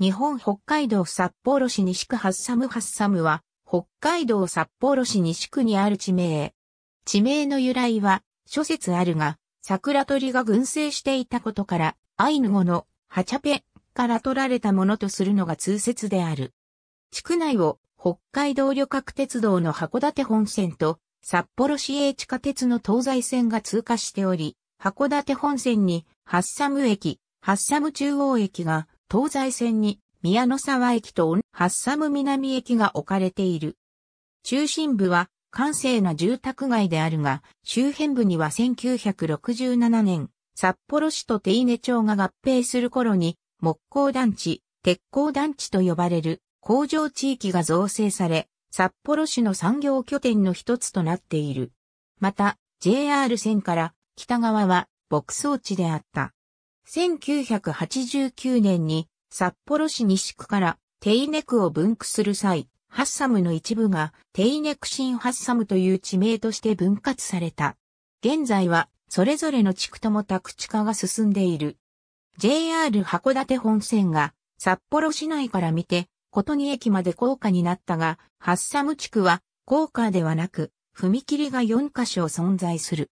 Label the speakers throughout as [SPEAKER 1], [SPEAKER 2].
[SPEAKER 1] 日本北海道札幌市西区ハッサムハッサムは、北海道札幌市西区にある地名。地名の由来は、諸説あるが、桜鳥が群生していたことから、アイヌ語のハチャペから取られたものとするのが通説である。地区内を北海道旅客鉄道の函館本線と札幌市営地下鉄の東西線が通過しており、函館本線にハッサム駅、ハッサム中央駅が東西線に宮の沢駅とハッサム南駅が置かれている。中心部は閑静な住宅街であるが、周辺部には1967年、札幌市と手稲町が合併する頃に、木工団地、鉄工団地と呼ばれる工場地域が造成され、札幌市の産業拠点の一つとなっている。また、JR 線から北側は牧草地であった。1989年に札幌市西区からテイネクを分区する際、ハッサムの一部がテイネク新ハッサムという地名として分割された。現在はそれぞれの地区とも宅地化が進んでいる。JR 函館本線が札幌市内から見て、ことに駅まで高架になったが、ハッサム地区は高架ではなく、踏切が4箇所存在する。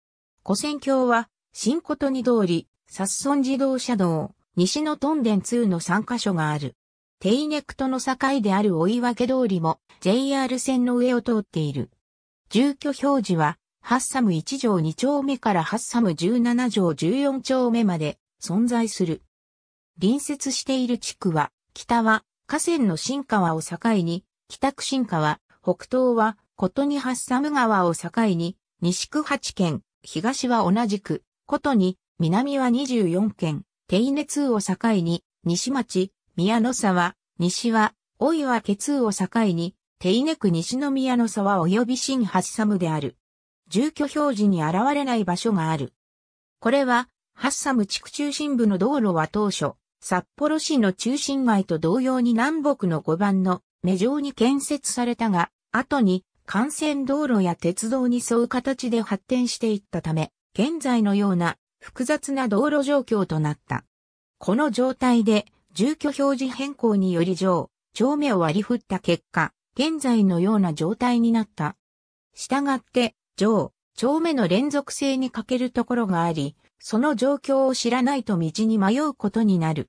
[SPEAKER 1] 古線橋は新ことに通り、サッソン自動車道、西のトンデン2の3カ所がある。テイネクトの境である追い分け通りも JR 線の上を通っている。住居表示は、ハッサム1条2丁目からハッサム17条14丁目まで存在する。隣接している地区は、北は河川の新川を境に、北区新川、北東はとにハッサム川を境に、西区8県、東は同じく、とに南は24県、手稲通を境に、西町、宮の沢、西は、大岩家通を境に、手稲区西宮の沢及び新ハッサムである。住居表示に現れない場所がある。これは、ハッサム地区中心部の道路は当初、札幌市の中心街と同様に南北の5番の目上に建設されたが、後に幹線道路や鉄道に沿う形で発展していったため、現在のような複雑な道路状況となった。この状態で、住居表示変更により上、丁目を割り振った結果、現在のような状態になった。したがって、上、丁目の連続性に欠けるところがあり、その状況を知らないと道に迷うことになる。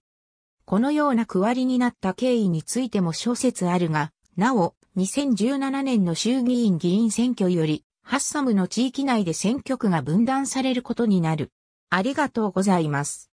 [SPEAKER 1] このような区割りになった経緯についても諸説あるが、なお、2017年の衆議院議員選挙より、ハッサムの地域内で選挙区が分断されることになる。ありがとうございます。